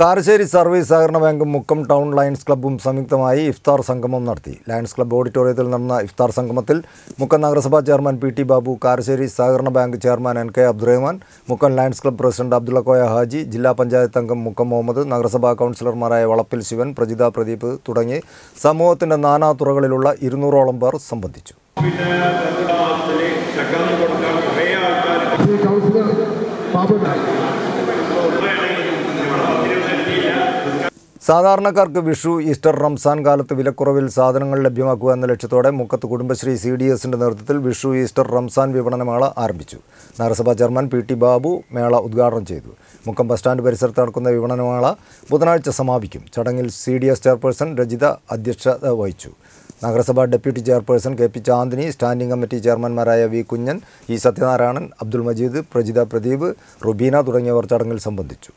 Karassery service സഹകരണ ബാങ്കും Mukkam town lions ക്ലബ്ബും സംയുക്തമായി ഇഫ്താർ സംഗമം നടത്തി ലയൻസ് ക്ലബ്ബ് ഓഡിറ്റോറിയത്തിൽ നടന്ന ഇഫ്താർ സംഗമത്തിൽ മുക്കം നഗരസഭാ chairman P T Babu Karassery സഹകരണ bank chairman N K Abdurahman Mukkam Lions Club President Abdulla Koya Haji ജില്ലാ പഞ്ചായത്ത് അംഗം മുക്കം മുഹമ്മദ് നഗരസഭാ കൗൺസിലർമാരായ വളപ്പിൽ ശിവൻ പ്രജിത പ്രദീപ് തുടങ്ങി സമൂഹത്തിൻ്റെ നാനാ തുറകളിലുള്ള ഇരുന്നൂറോളം പേർ സംബന്ധിച്ചു പിന്നെ സാധാരണക്കാർക്ക് വിഷു ഈസ്റ്റർ റംസാൻ കാലത്ത് വിലക്കുറവിൽ സാധനങ്ങൾ ലഭ്യമാക്കുക എന്ന ലക്ഷ്യത്തോടെ മുക്കത്ത് കുടുംബശ്രീ സി ഡി എസിൻ്റെ നേതൃത്വത്തിൽ വിഷു ഈസ്റ്റർ റംസാൻ വിപണനമേള ആരംഭിച്ചു നഗരസഭാ ചെയർമാൻ പി ടി ബാബു മേള ഉദ്ഘാടനം ചെയ്തു മുക്കം ബസ് സ്റ്റാൻഡ് പരിസരത്ത് നടക്കുന്ന വിപണനമേള ബുധനാഴ്ച സമാപിക്കും ചടങ്ങിൽ C D S chairperson Rajitha അധ്യക്ഷത വഹിച്ചു നഗരസഭാ deputy chairperson K P Chandini standing committee ചെയർമാൻമാരായ വി കുഞ്ഞൻ ഇ സത്യനാരായണൻ അബ്ദുൾ മജീദ് പ്രജിത പ്രദീപ് റുബീന തുടങ്ങിയവർ ചടങ്ങിൽ സംബന്ധിച്ചു